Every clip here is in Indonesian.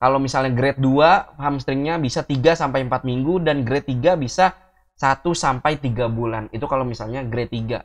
Kalau misalnya grade 2 hamstringnya bisa 3 sampai 4 minggu dan grade 3 bisa 1 sampai 3 bulan. Itu kalau misalnya grade 3.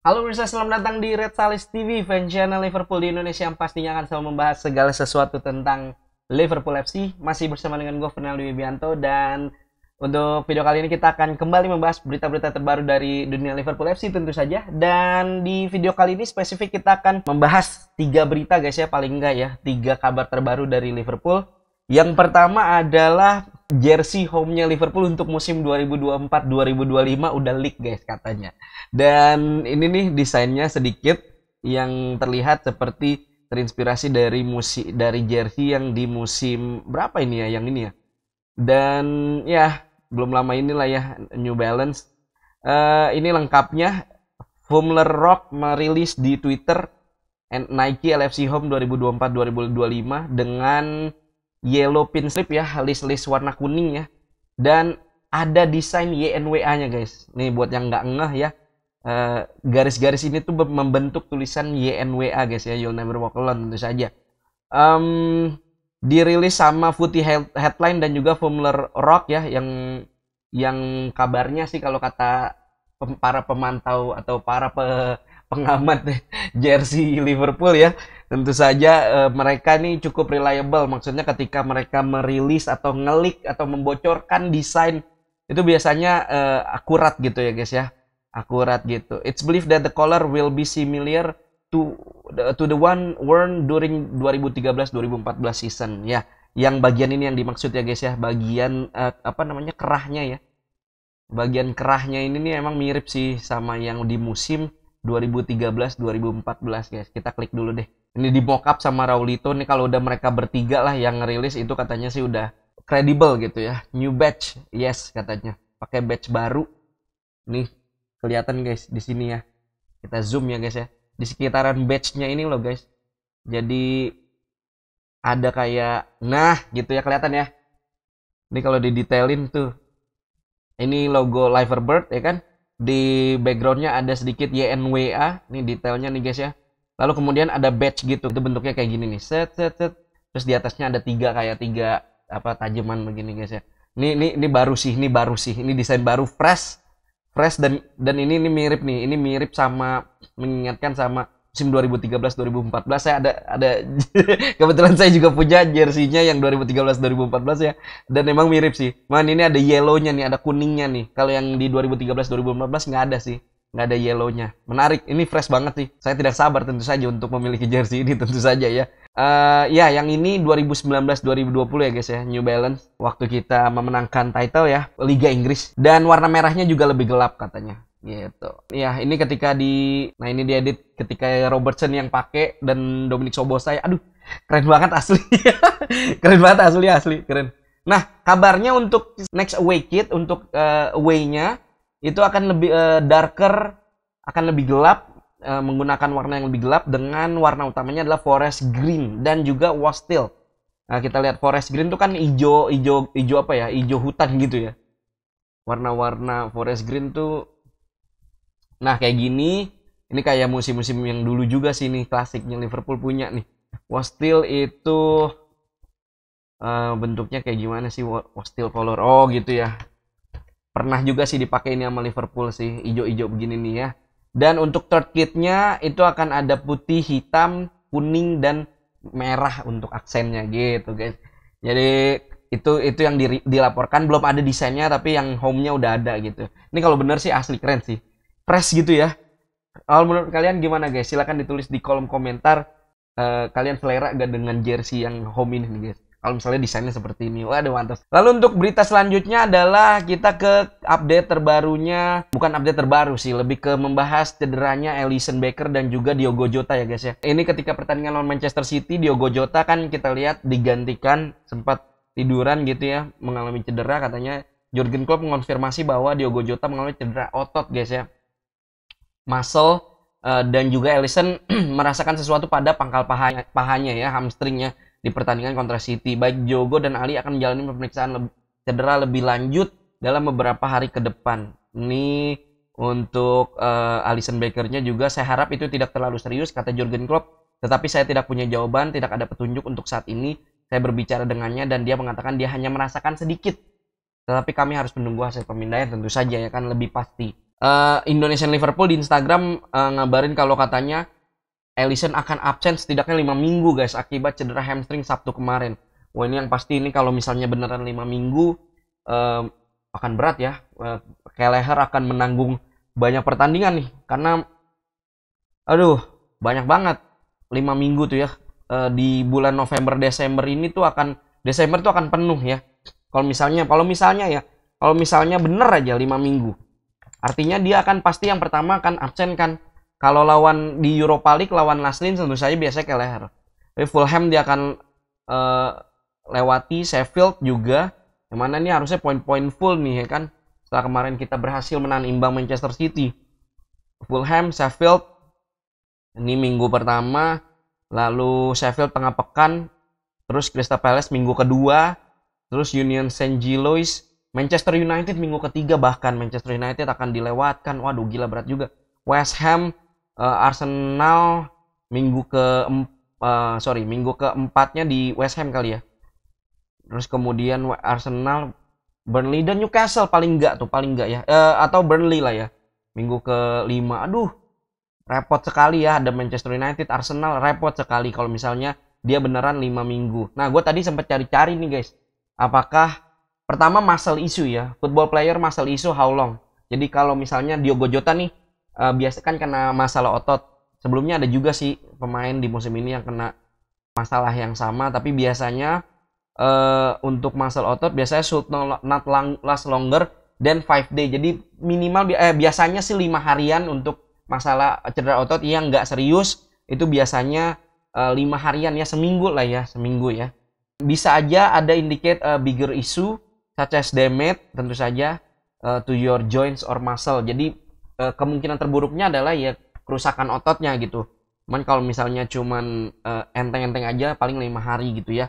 Halo pemirsa, selamat datang di Red Salis TV, fan channel Liverpool di Indonesia yang pastinya akan selalu membahas segala sesuatu tentang Liverpool FC. Masih bersama dengan gue, Fernando Wibianto, dan untuk video kali ini kita akan kembali membahas berita-berita terbaru dari dunia Liverpool FC tentu saja. Dan di video kali ini spesifik kita akan membahas tiga berita guys ya paling enggak ya. Tiga kabar terbaru dari Liverpool. Yang pertama adalah jersey home-nya Liverpool untuk musim 2024-2025 udah leak guys katanya. Dan ini nih desainnya sedikit yang terlihat seperti terinspirasi dari musik dari jersey yang di musim berapa ini ya yang ini ya. Dan ya belum lama inilah ya New Balance. Uh, ini lengkapnya Fumler Rock merilis di Twitter and Nike LFC Home 2024-2025 dengan yellow pinstrip ya, list-list warna kuning ya. Dan ada desain YNWA-nya guys. Nih buat yang nggak ngeh ya, eh, garis-garis uh, ini tuh membentuk tulisan YNWA guys ya, You'll Never Walk Alone tentu saja. Um, dirilis sama Footy Headline dan juga Formula Rock ya yang yang kabarnya sih kalau kata para pemantau atau para pe pengamat jersey Liverpool ya tentu saja e, mereka nih cukup reliable maksudnya ketika mereka merilis atau ngelik atau membocorkan desain itu biasanya e, akurat gitu ya guys ya akurat gitu it's believed that the color will be similar to to the one worn during 2013-2014 season ya. Yang bagian ini yang dimaksud ya guys ya, bagian uh, apa namanya kerahnya ya. Bagian kerahnya ini nih emang mirip sih sama yang di musim 2013-2014 guys. Kita klik dulu deh. Ini di mockup sama Raulito nih kalau udah mereka bertiga lah yang rilis itu katanya sih udah credible gitu ya. New batch, yes katanya. Pakai batch baru. Nih kelihatan guys di sini ya. Kita zoom ya guys ya di sekitaran badge-nya ini loh guys jadi ada kayak nah gitu ya kelihatan ya ini kalau di detailin tuh ini logo Liverbird ya kan di backgroundnya ada sedikit YNWA ini detailnya nih guys ya lalu kemudian ada batch gitu itu bentuknya kayak gini nih set set set terus di atasnya ada tiga kayak tiga apa tajaman begini guys ya ini ini ini baru sih ini baru sih ini desain baru fresh fresh dan dan ini ini mirip nih ini mirip sama mengingatkan sama musim 2013 2014 saya ada ada kebetulan saya juga punya jersinya yang 2013 2014 ya dan emang mirip sih man ini ada yellownya nih ada kuningnya nih kalau yang di 2013 2014 nggak ada sih nggak ada yellownya menarik ini fresh banget nih saya tidak sabar tentu saja untuk memiliki jersey ini tentu saja ya Uh, ya, yang ini 2019-2020 ya guys ya, New Balance. Waktu kita memenangkan title ya, Liga Inggris. Dan warna merahnya juga lebih gelap katanya. Gitu. Ya, ini ketika di... Nah, ini diedit ketika Robertson yang pakai dan Dominic Sobosai. Aduh, keren banget asli. keren banget asli, asli. Keren. Nah, kabarnya untuk next away kit, untuk uh, away-nya, itu akan lebih uh, darker, akan lebih gelap uh, menggunakan warna yang lebih gelap dengan warna utamanya adalah forest green dan juga wastel. Nah, kita lihat forest green itu kan hijau hijau hijau apa ya? Hijau hutan gitu ya. Warna-warna forest green tuh nah kayak gini. Ini kayak musim-musim yang dulu juga sih nih klasiknya Liverpool punya nih. Wastel itu uh, bentuknya kayak gimana sih wastel color? Oh gitu ya. Pernah juga sih dipakai ini sama Liverpool sih, hijau-hijau begini nih ya dan untuk third kitnya itu akan ada putih, hitam, kuning dan merah untuk aksennya gitu guys. Jadi itu itu yang di, dilaporkan belum ada desainnya tapi yang home-nya udah ada gitu. Ini kalau bener sih asli keren sih. Press gitu ya. Kalau menurut kalian gimana guys? Silahkan ditulis di kolom komentar uh, kalian selera gak dengan jersey yang home ini guys kalau misalnya desainnya seperti ini. Waduh mantap. Lalu untuk berita selanjutnya adalah kita ke update terbarunya, bukan update terbaru sih, lebih ke membahas cederanya Ellison Baker dan juga Diogo Jota ya guys ya. Ini ketika pertandingan lawan Manchester City, Diogo Jota kan kita lihat digantikan sempat tiduran gitu ya, mengalami cedera katanya. Jurgen Klopp mengonfirmasi bahwa Diogo Jota mengalami cedera otot guys ya. Muscle eh, dan juga Ellison merasakan sesuatu pada pangkal pahanya, pahanya ya, hamstringnya di pertandingan kontra City. Baik Jogo dan Ali akan menjalani pemeriksaan le cedera lebih lanjut dalam beberapa hari ke depan. Ini untuk uh, eh, Alison Bakernya juga saya harap itu tidak terlalu serius kata Jurgen Klopp. Tetapi saya tidak punya jawaban, tidak ada petunjuk untuk saat ini. Saya berbicara dengannya dan dia mengatakan dia hanya merasakan sedikit. Tetapi kami harus menunggu hasil pemindaian tentu saja ya kan lebih pasti. Uh, Indonesian Liverpool di Instagram uh, ngabarin kalau katanya Ellison akan absen setidaknya 5 minggu guys akibat cedera hamstring Sabtu kemarin. Wah ini yang pasti ini kalau misalnya beneran 5 minggu eh, akan berat ya. Eh, Keleher akan menanggung banyak pertandingan nih karena aduh banyak banget 5 minggu tuh ya eh, di bulan November Desember ini tuh akan Desember tuh akan penuh ya. Kalau misalnya kalau misalnya ya kalau misalnya bener aja 5 minggu. Artinya dia akan pasti yang pertama akan absen kan kalau lawan di Europa League lawan Laslin tentu saja biasanya Keleher. Tapi Fulham dia akan uh, lewati Sheffield juga. Yang mana ini harusnya poin-poin full nih ya kan. Setelah kemarin kita berhasil menang imbang Manchester City. Fulham, Sheffield ini minggu pertama, lalu Sheffield tengah pekan, terus Crystal Palace minggu kedua, terus Union St. Gilois, Manchester United minggu ketiga bahkan Manchester United akan dilewatkan. Waduh gila berat juga. West Ham uh, Arsenal minggu ke uh, eh, sorry minggu keempatnya di West Ham kali ya terus kemudian Arsenal Burnley dan Newcastle paling enggak tuh paling enggak ya uh, atau Burnley lah ya minggu ke lima. aduh repot sekali ya ada Manchester United Arsenal repot sekali kalau misalnya dia beneran 5 minggu nah gue tadi sempat cari-cari nih guys apakah pertama muscle issue ya football player muscle issue how long jadi kalau misalnya Diogo Jota nih uh, biasa kan kena masalah otot. Sebelumnya ada juga sih pemain di musim ini yang kena masalah yang sama, tapi biasanya uh, untuk masalah otot biasanya should not last longer than 5 day. Jadi minimal eh, biasanya sih lima harian untuk masalah cedera otot yang nggak serius itu biasanya eh, lima uh, harian ya seminggu lah ya seminggu ya bisa aja ada indicate uh, bigger issue such as damage tentu saja uh, to your joints or muscle jadi e, kemungkinan terburuknya adalah ya kerusakan ototnya gitu cuman kalau misalnya cuman eh, enteng-enteng aja paling lima hari gitu ya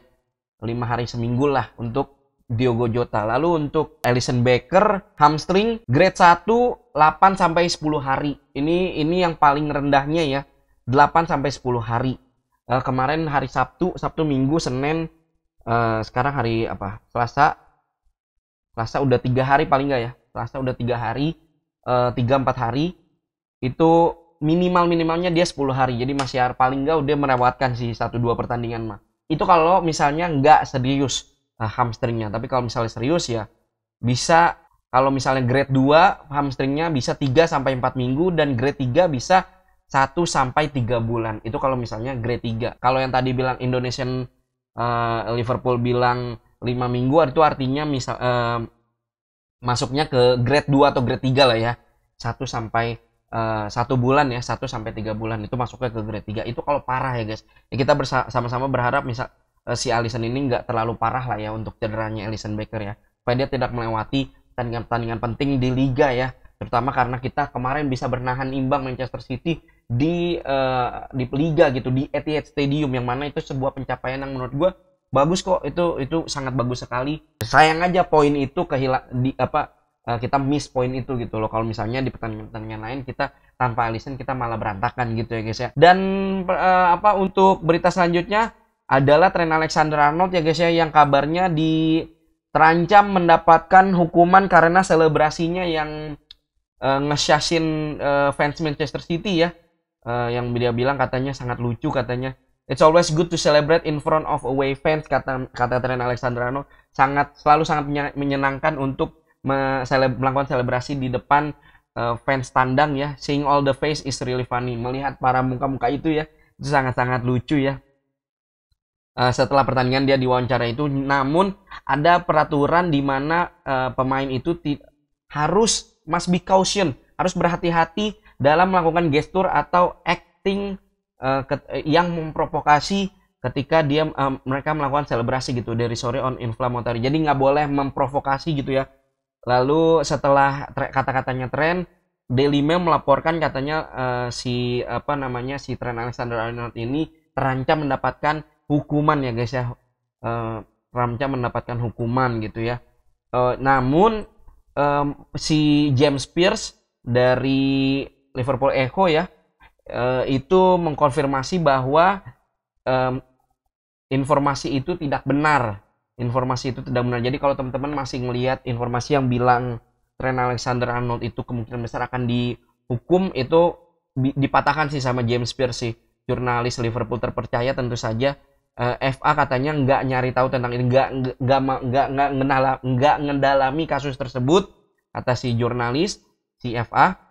lima hari seminggu lah untuk Diogo Jota. Lalu untuk Alison Baker hamstring grade 1 8 sampai 10 hari. Ini ini yang paling rendahnya ya. 8 sampai 10 hari. E, kemarin hari Sabtu, Sabtu Minggu, Senin e, sekarang hari apa? Selasa. Selasa udah tiga hari paling nggak ya? Selasa udah tiga hari. Eh, tiga empat hari itu minimal minimalnya dia 10 hari jadi masih paling enggak udah merewatkan sih satu dua pertandingan mah itu kalau misalnya nggak serius uh, hamstringnya tapi kalau misalnya serius ya bisa kalau misalnya grade 2 hamstringnya bisa 3 sampai 4 minggu dan grade 3 bisa 1 sampai 3 bulan itu kalau misalnya grade 3 kalau yang tadi bilang Indonesian uh, Liverpool bilang 5 minggu itu artinya misal uh, masuknya ke grade 2 atau grade 3 lah ya. 1 sampai eh, satu uh, bulan ya, 1 sampai 3 bulan itu masuknya ke grade 3. Itu kalau parah ya, guys. Ya, kita bersama-sama berharap misal uh, eh, si Alisson ini nggak terlalu parah lah ya untuk cederanya Alisson Baker ya. Supaya dia tidak melewati pertandingan-pertandingan penting di liga ya. Terutama karena kita kemarin bisa bernahan imbang Manchester City di uh, di liga gitu di Etihad Stadium yang mana itu sebuah pencapaian yang menurut gue bagus kok itu itu sangat bagus sekali sayang aja poin itu kehilang di apa eh, kita miss poin itu gitu loh kalau misalnya di pertandingan-pertandingan lain kita tanpa Alisson kita malah berantakan gitu ya guys ya dan uh, apa untuk berita selanjutnya adalah tren Alexander Arnold ya guys ya yang kabarnya di terancam mendapatkan hukuman karena selebrasinya yang uh, eh, ngesyasin uh, fans Manchester City ya uh, yang dia bilang katanya sangat lucu katanya It's always good to celebrate in front of away fans kata kata Trent Alexanderano sangat selalu sangat menyenangkan untuk melakukan selebrasi di depan uh, fans tandang ya. Seeing all the face is really funny. Melihat para muka-muka itu ya itu sangat-sangat lucu ya. Uh, setelah pertandingan dia diwawancara itu namun ada peraturan di mana uh, pemain itu harus must be caution, harus berhati-hati dalam melakukan gestur atau acting Eh, eh, yang memprovokasi ketika dia uh, mereka melakukan selebrasi gitu dari sore on inflammatory. Jadi nggak boleh memprovokasi gitu ya. Lalu setelah kata-katanya tren, Daily Mail melaporkan katanya uh, si apa namanya si tren Alexander Arnold ini terancam mendapatkan hukuman ya guys ya. Uh, terancam mendapatkan hukuman gitu ya. Uh, namun um, si James Pierce dari Liverpool Echo ya Eh, itu mengkonfirmasi bahwa informasi itu tidak benar. Informasi itu tidak benar. Jadi kalau teman-teman masih melihat informasi yang bilang tren Alexander Arnold itu kemungkinan besar akan dihukum itu dipatahkan sih sama James Pierce sih. Jurnalis Liverpool terpercaya tentu saja eh, FA katanya nggak nyari tahu tentang ini, nggak nggak nggak nggak ngendalami kasus tersebut kata si jurnalis si FA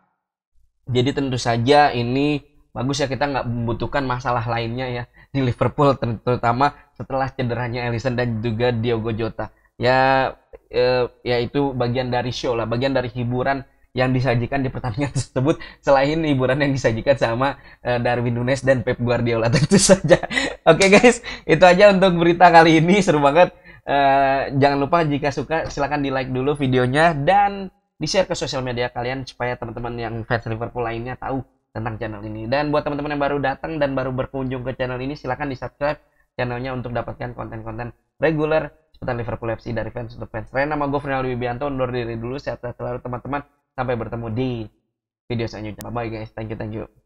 jadi tentu saja ini bagus ya kita nggak membutuhkan masalah lainnya ya di Liverpool terutama setelah cederanya Alisson dan juga Diogo Jota. Ya eh, ya itu bagian dari show lah, bagian dari hiburan yang disajikan di pertandingan tersebut selain hiburan yang disajikan sama eh, Darwin Nunes dan Pep Guardiola tentu saja. Oke okay, guys, itu aja untuk berita kali ini seru banget. Uh, jangan lupa jika suka silahkan di like dulu videonya dan di share ke sosial media kalian supaya teman-teman yang fans Liverpool lainnya tahu tentang channel ini. Dan buat teman-teman yang baru datang dan baru berkunjung ke channel ini silahkan di subscribe channelnya untuk dapatkan konten-konten reguler seputar Liverpool FC dari fans untuk fans. Saya nama gue Fernando Wibianto undur diri dulu. Sehat selalu teman-teman. Sampai bertemu di video selanjutnya. Bye-bye guys. Thank you, thank you.